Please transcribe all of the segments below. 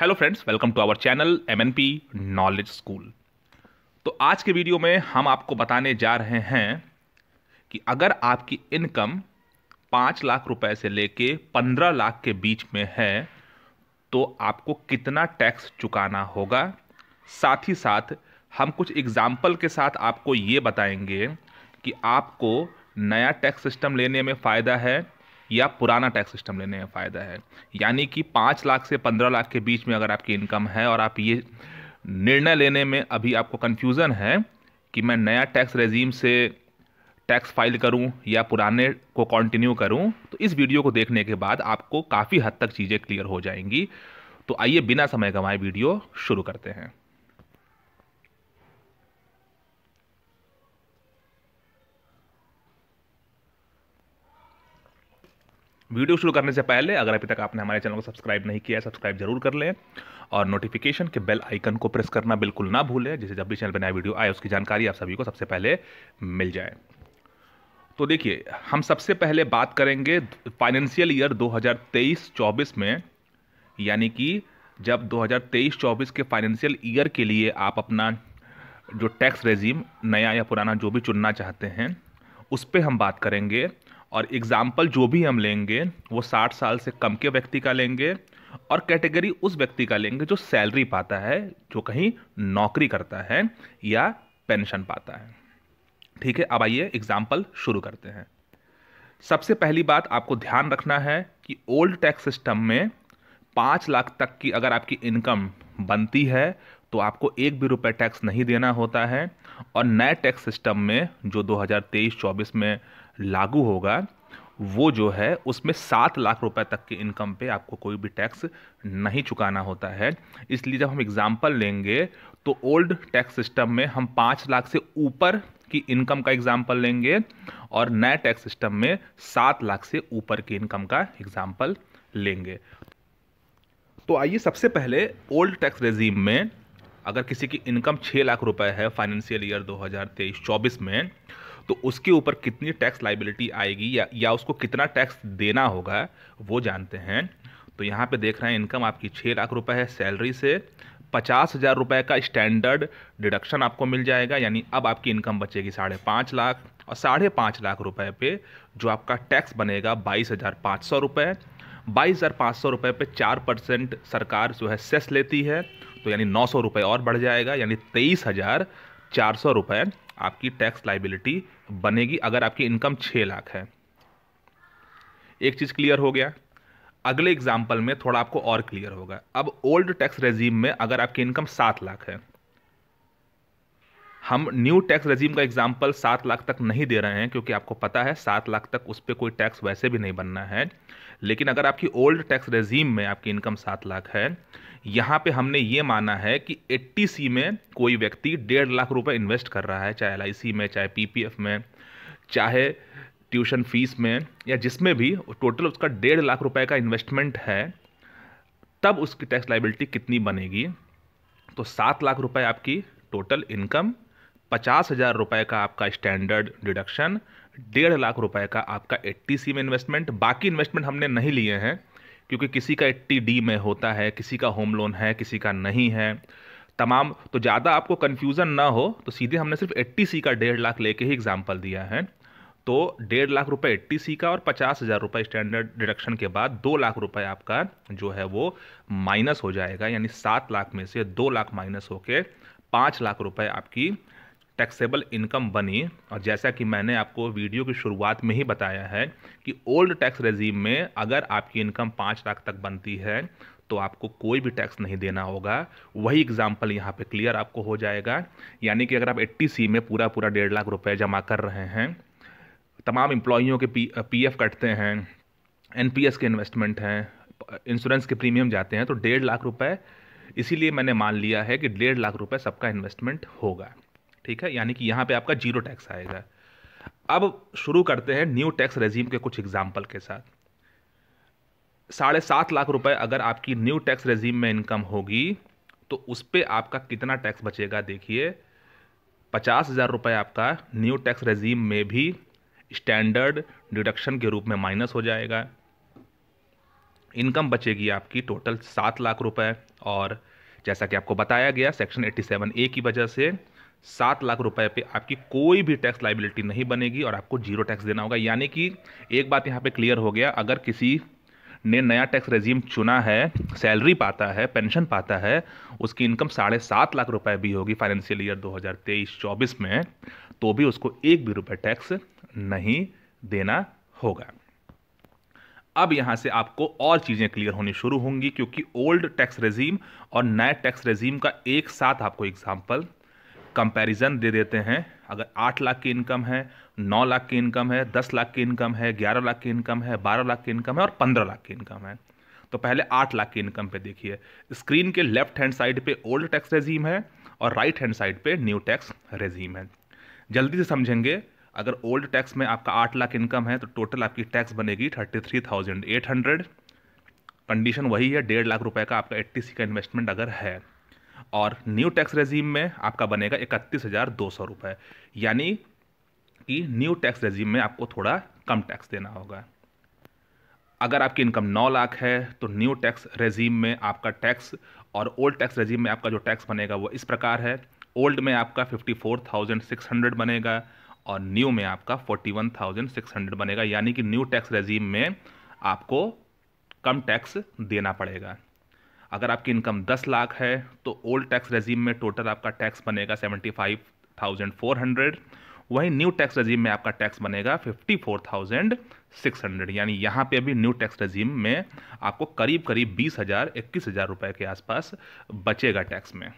hello friends welcome to our channel MNP knowledge school तो आज के वीडियो में हम आपको बताने जा रहे हैं कि अगर आपकी इनकम पाँच लाख रुपए से लेके पंद्रह लाख के बीच में है तो आपको कितना टैक्स चुकाना होगा साथ ही साथ हम कुछ एग्ज़ाम्पल के साथ आपको ये बताएंगे कि आपको नया टैक्स सिस्टम लेने में फ़ायदा है या पुराना टैक्स सिस्टम लेने में फ़ायदा है यानी कि पाँच लाख से पंद्रह लाख के बीच में अगर आपकी इनकम है और आप ये निर्णय लेने में अभी आपको कन्फ्यूज़न है कि मैं नया टैक्स रेजीम से टैक्स फाइल करूं या पुराने को कंटिन्यू करूं तो इस वीडियो को देखने के बाद आपको काफ़ी हद तक चीज़ें क्लियर हो जाएंगी तो आइए बिना समय गंवाए वीडियो शुरू करते हैं वीडियो शुरू करने से पहले अगर अभी तक आपने हमारे चैनल को सब्सक्राइब नहीं किया है सब्सक्राइब जरूर कर लें और नोटिफिकेशन के बेल आइकन को प्रेस करना बिल्कुल ना भूलें जिससे जब भी चैनल पर नया वीडियो आए उसकी जानकारी आप सभी को सबसे पहले मिल जाए तो देखिए हम सबसे पहले बात करेंगे फाइनेंशियल ईयर 2023-24 में यानी कि जब 2023-24 के फाइनेंशियल ईयर के लिए आप अपना जो टैक्स रेजीम नया या पुराना जो भी चुनना चाहते हैं उस पर हम बात करेंगे और एग्ज़ाम्पल जो भी हम लेंगे वो साठ साल से कम के व्यक्ति का लेंगे और कैटेगरी उस व्यक्ति का लेंगे जो सैलरी पाता है जो कहीं नौकरी करता है या पेंशन पाता है ठीक है अब आइए एग्ज़ाम्पल शुरू करते हैं सबसे पहली बात आपको ध्यान रखना है कि ओल्ड टैक्स सिस्टम में पाँच लाख तक की अगर आपकी इनकम बनती है तो आपको एक भी रुपये टैक्स नहीं देना होता है और नए टैक्स सिस्टम में जो 2023-24 में लागू होगा वो जो है उसमें सात लाख रुपए तक के इनकम पे आपको कोई भी टैक्स नहीं चुकाना होता है इसलिए जब हम एग्ज़ाम्पल लेंगे तो ओल्ड टैक्स सिस्टम में हम पाँच लाख से ऊपर की इनकम का एग्ज़ाम्पल लेंगे और नए टैक्स सिस्टम में सात लाख से ऊपर की इनकम का एग्ज़ाम्पल लेंगे तो आइए सबसे पहले ओल्ड टैक्स रेजीम में अगर किसी की इनकम छः लाख रुपए है फाइनेंशियल ईयर 2023-24 में तो उसके ऊपर कितनी टैक्स लाइबिलिटी आएगी या, या उसको कितना टैक्स देना होगा वो जानते हैं तो यहाँ पे देख रहे हैं इनकम आपकी छः लाख रुपए है सैलरी से पचास हज़ार रुपये का स्टैंडर्ड डिडक्शन आपको मिल जाएगा यानी अब आपकी इनकम बचेगी साढ़े पाँच लाख और साढ़े पाँच लाख रुपए पे जो आपका टैक्स बनेगा बाईस हज़ार पाँच सौ रुपये बाईस हज़ार पाँच सौ रुपये पर चार परसेंट सरकार जो है सेस लेती है तो यानी नौ सौ रुपये और बढ़ जाएगा यानी तेईस हज़ार चार सौ रुपये आपकी टैक्स लाइबिलिटी बनेगी अगर आपकी इनकम छः लाख है एक चीज़ क्लियर हो गया अगले एग्जाम्पल में थोड़ा आपको और क्लियर होगा अब ओल्ड टैक्स रेजीम में अगर आपकी इनकम सात लाख है हम न्यू टैक्स रजीम का एग्जाम्पल सात लाख तक नहीं दे रहे हैं क्योंकि आपको पता है सात लाख तक उस पर कोई टैक्स वैसे भी नहीं बनना है लेकिन अगर आपकी ओल्ड टैक्स रजीम में आपकी इनकम सात लाख है यहाँ पे हमने ये माना है कि एट्टी सी में कोई व्यक्ति डेढ़ लाख रुपए इन्वेस्ट कर रहा है चाहे एल आई सी में चाहे पी पी एफ में चाहे ट्यूशन फीस में या जिसमें भी टोटल उसका डेढ़ लाख रुपए का इन्वेस्टमेंट है तब उसकी टैक्स लाइबिलिटी कितनी बनेगी तो सात लाख रुपए आपकी टोटल इनकम पचास हज़ार रुपये का आपका स्टैंडर्ड डिडक्शन डेढ़ लाख रुपए का आपका एट्टी सी में इन्वेस्टमेंट बाकी इन्वेस्टमेंट हमने नहीं लिए हैं क्योंकि किसी का एट्टी डी में होता है किसी का होम लोन है किसी का नहीं है तमाम तो ज़्यादा आपको कन्फ्यूज़न ना हो तो सीधे हमने सिर्फ एट्टी सी का डेढ़ लाख लेके ही एग्जाम्पल दिया है तो डेढ़ लाख रुपए एट्टी सी का और पचास हज़ार रुपये स्टैंडर्ड डिडक्शन के बाद दो लाख रुपए आपका जो है वो माइनस हो जाएगा यानी सात लाख में से दो लाख माइनस होके पाँच लाख रुपए आपकी टैक्सेबल इनकम बनी और जैसा कि मैंने आपको वीडियो की शुरुआत में ही बताया है कि ओल्ड टैक्स रेजीम में अगर आपकी इनकम पाँच लाख तक बनती है तो आपको कोई भी टैक्स नहीं देना होगा वही एग्जाम्पल यहाँ पे क्लियर आपको हो जाएगा यानी कि अगर आप एट्टी सी में पूरा पूरा डेढ़ लाख रुपए जमा कर रहे हैं तमाम इम्प्लॉयों के पी पी एफ कटते हैं एन पी एस के इन्वेस्टमेंट हैं इंश्योरेंस के प्रीमियम जाते हैं तो डेढ़ लाख रुपए इसीलिए मैंने मान लिया है कि डेढ़ लाख रुपए सबका इन्वेस्टमेंट होगा ठीक है यानी कि यहाँ पे आपका जीरो टैक्स आएगा अब शुरू करते हैं न्यू टैक्स रेजीम के कुछ एग्जाम्पल के साथ साढ़े सात लाख रुपए अगर आपकी न्यू टैक्स रेजीम में इनकम होगी तो उस पर आपका कितना टैक्स बचेगा देखिए पचास हज़ार रुपये आपका न्यू टैक्स रेजीम में भी स्टैंडर्ड डिडक्शन के रूप में माइनस हो जाएगा इनकम बचेगी आपकी टोटल सात लाख रुपए और जैसा कि आपको बताया गया सेक्शन 87 ए की वजह से सात लाख रुपए पे आपकी कोई भी टैक्स लाइबिलिटी नहीं बनेगी और आपको जीरो टैक्स देना होगा यानी कि एक बात यहाँ पे क्लियर हो गया अगर किसी ने नया टैक्स रेजीम चुना है सैलरी पाता है पेंशन पाता है उसकी इनकम साढ़े सात लाख रुपए भी होगी फाइनेंशियल ईयर 2023-24 में तो भी उसको एक भी रुपए टैक्स नहीं देना होगा अब यहाँ से आपको और चीज़ें क्लियर होनी शुरू होंगी क्योंकि ओल्ड टैक्स रेजीम और नए टैक्स रेजीम का एक साथ आपको एग्जाम्पल कंपैरिजन दे देते हैं अगर आठ लाख की इनकम है नौ लाख की इनकम है दस लाख की इनकम है ग्यारह लाख की इनकम है बारह लाख की इनकम है और पंद्रह लाख की इनकम है तो पहले आठ लाख की इनकम पे देखिए स्क्रीन के लेफ्ट हैंड साइड पे ओल्ड टैक्स रेजीम है और राइट हैंड साइड पे न्यू टैक्स रेजीम है जल्दी से समझेंगे अगर ओल्ड टैक्स में आपका आठ लाख इनकम है तो टोटल आपकी टैक्स बनेगी thirty three thousand eight hundred condition वही है डेढ़ लाख रुपए का आपका एट्टी सी का इन्वेस्टमेंट अगर है और न्यू टैक्स रेजीम में आपका बनेगा इकतीस हज़ार दो सौ रुपये यानी कि न्यू टैक्स रेजीम में आपको थोड़ा कम टैक्स देना होगा अगर आपकी इनकम नौ लाख है तो न्यू टैक्स रेजीम में आपका टैक्स और ओल्ड टैक्स रेजीम में आपका जो टैक्स बनेगा वो इस प्रकार है ओल्ड में आपका fifty four thousand six hundred बनेगा और न्यू में आपका forty one thousand six hundred बनेगा यानी कि न्यू टैक्स रेजीम में आपको कम टैक्स देना पड़ेगा अगर आपकी इनकम दस लाख है तो ओल्ड टैक्स रेजीम में टोटल आपका टैक्स बनेगा seventy five thousand four hundred वहीं न्यू टैक्स रजीम में आपका टैक्स बनेगा fifty four thousand six hundred यानी यहाँ पे अभी न्यू टैक्स रजीम में आपको करीब करीब बीस हज़ार इक्कीस हज़ार रुपये के आसपास बचेगा टैक्स में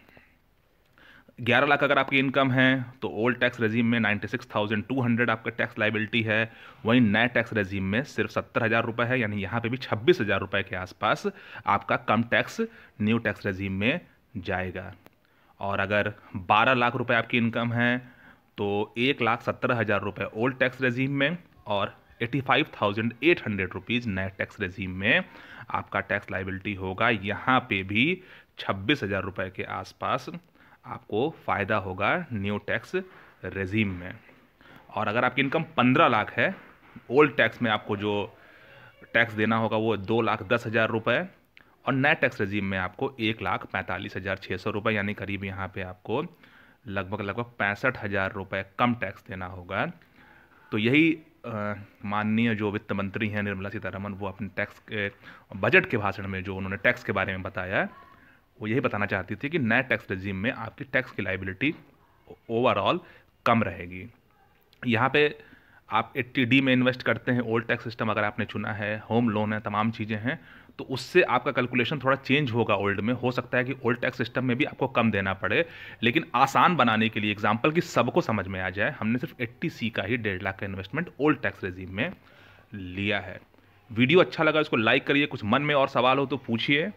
ग्यारह लाख अगर आपकी इनकम है तो ओल्ड टैक्स रजीम में ninety six thousand two hundred आपका टैक्स लाइबिलिटी है वहीं नए टैक्स रजीम में सिर्फ सत्तर हज़ार रुपये है यानी यहाँ पे भी छब्बीस हज़ार रुपये के आसपास आपका कम टैक्स न्यू टैक्स रजीम में जाएगा और अगर बारह लाख रुपये आपकी इनकम है तो एक लाख सत्तर हज़ार रुपये ओल्ड टैक्स रजीम में और eighty five thousand eight hundred rupees नए टैक्स रजीम में आपका टैक्स लाइबिलिटी होगा यहाँ पे भी छब्बीस हज़ार रुपये के आसपास आपको फ़ायदा होगा न्यू टैक्स रेजीम में और अगर आपकी इनकम पंद्रह लाख है ओल्ड टैक्स में आपको जो टैक्स देना होगा वो दो लाख दस हज़ार रुपये और नए टैक्स रजीम में आपको एक लाख पैंतालीस हज़ार छः सौ रुपये यानी करीब यहाँ पे आपको लगभग लगभग पैंसठ हज़ार रुपये कम टैक्स देना होगा तो यही माननीय जो वित्त मंत्री हैं निर्मला सीतारमन वो अपने टैक्स के बजट के भाषण में जो उन्होंने टैक्स के बारे में बताया वो यही बताना चाहती थी कि नए टैक्स रजीम में आपकी टैक्स की लाइबिलिटी ओवरऑल कम रहेगी यहाँ पे आप एट्टी डी में इन्वेस्ट करते हैं ओल्ड टैक्स सिस्टम अगर आपने चुना है होम लोन है तमाम चीज़ें हैं तो उससे आपका कैलकुलेशन थोड़ा चेंज होगा ओल्ड में हो सकता है कि ओल्ड टैक्स सिस्टम में भी आपको कम देना पड़े लेकिन आसान बनाने के लिए एग्जाम्पल कि सबको समझ में आ जाए हमने सिर्फ एट्टी सी का ही डेढ़ लाख का इन्वेस्टमेंट ओल्ड टैक्स रेजीम में लिया है वीडियो अच्छा लगा इसको लाइक करिए कुछ मन में और सवाल हो तो पूछिए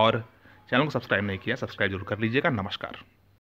और चैनल को सब्सक्राइब नहीं किया सब्सक्राइब जरूर कर लीजिएगा नमस्कार